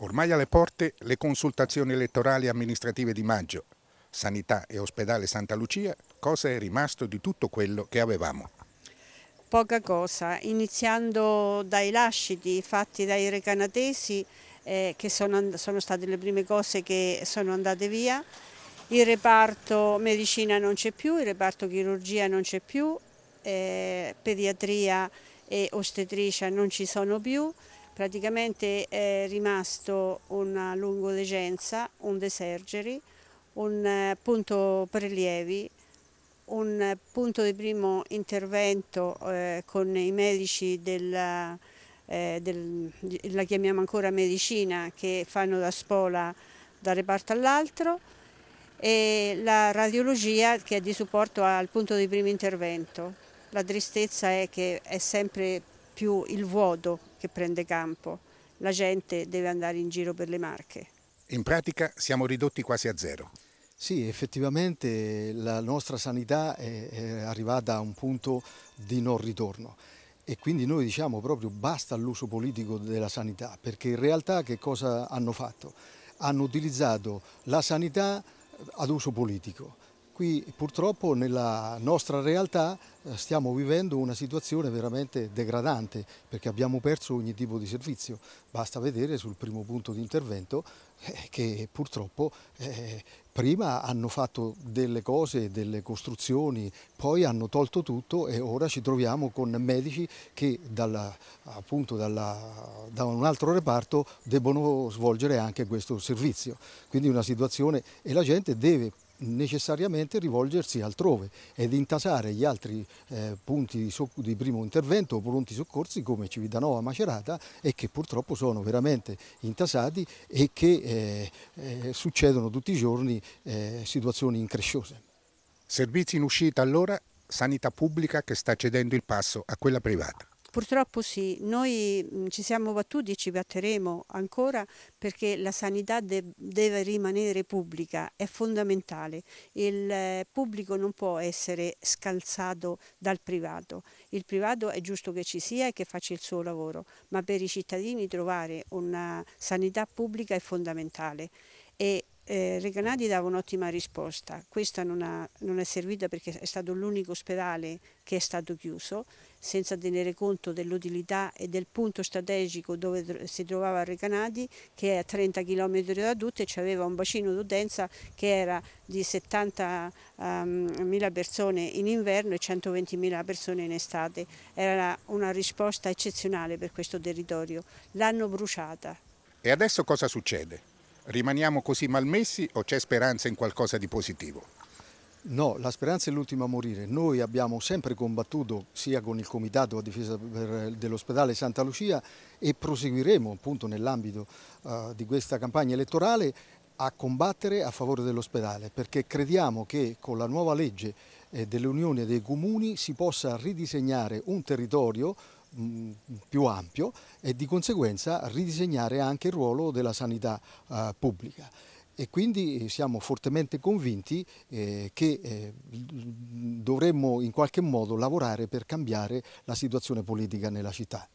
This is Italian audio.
Ormai alle porte le consultazioni elettorali amministrative di maggio. Sanità e ospedale Santa Lucia, cosa è rimasto di tutto quello che avevamo? Poca cosa, iniziando dai lasciti fatti dai recanatesi, eh, che sono, sono state le prime cose che sono andate via, il reparto medicina non c'è più, il reparto chirurgia non c'è più, eh, pediatria e ostetricia non ci sono più, Praticamente è rimasto una lungodegenza, un desergeri, un eh, punto prelievi, un eh, punto di primo intervento eh, con i medici della, eh, del, la chiamiamo ancora medicina, che fanno da spola da reparto all'altro e la radiologia che è di supporto al punto di primo intervento. La tristezza è che è sempre più il vuoto che prende campo. La gente deve andare in giro per le marche. In pratica siamo ridotti quasi a zero. Sì, effettivamente la nostra sanità è arrivata a un punto di non ritorno e quindi noi diciamo proprio basta all'uso politico della sanità, perché in realtà che cosa hanno fatto? Hanno utilizzato la sanità ad uso politico Qui purtroppo nella nostra realtà eh, stiamo vivendo una situazione veramente degradante perché abbiamo perso ogni tipo di servizio. Basta vedere sul primo punto di intervento eh, che purtroppo eh, prima hanno fatto delle cose, delle costruzioni, poi hanno tolto tutto e ora ci troviamo con medici che dalla, appunto dalla, da un altro reparto debbono svolgere anche questo servizio. Quindi una situazione e la gente deve necessariamente rivolgersi altrove ed intasare gli altri eh, punti di, so di, primo intervento o pronti soccorsi come Civitanova Macerata e che purtroppo sono veramente intasati e che eh, eh, succedono tutti i giorni eh, situazioni incresciose. Servizi in uscita allora, sanità pubblica che sta cedendo il passo a quella privata. Purtroppo sì, noi mm, ci siamo battuti, e ci batteremo ancora perché la sanità de deve rimanere pubblica, è fondamentale. Il eh, pubblico non può essere scalzato dal privato. Il privato è giusto che ci sia e che faccia il suo lavoro, ma per i cittadini trovare una sanità pubblica è fondamentale. E eh, Reganati dava un'ottima risposta, questa non, ha, non, è servita perché è stato l'unico ospedale che è stato chiuso senza tenere conto dell'utilità e del punto strategico dove si trovava Recanati che è a 30 km da tutte e aveva un bacino d'utenza che era di 70.000 um, ehm, persone in inverno e 120.000 persone in estate. Era una risposta eccezionale per questo territorio. L'hanno bruciata. E adesso cosa succede? Rimaniamo così malmessi o c'è speranza in qualcosa di positivo? No, la speranza è l'ultima a morire. Noi abbiamo sempre combattuto sia con il Comitato a difesa eh, dell'ospedale Santa Lucia e proseguiremo appunto nell'ambito uh, di questa campagna elettorale a combattere a favore dell'ospedale perché crediamo che con la nuova legge eh, dell'Unione dei Comuni si possa ridisegnare un territorio Mm, più ampio e di conseguenza ridisegnare anche il ruolo della sanità eh, pubblica e quindi eh, siamo fortemente convinti eh, che eh, dovremmo in qualche modo lavorare per cambiare la situazione politica nella città.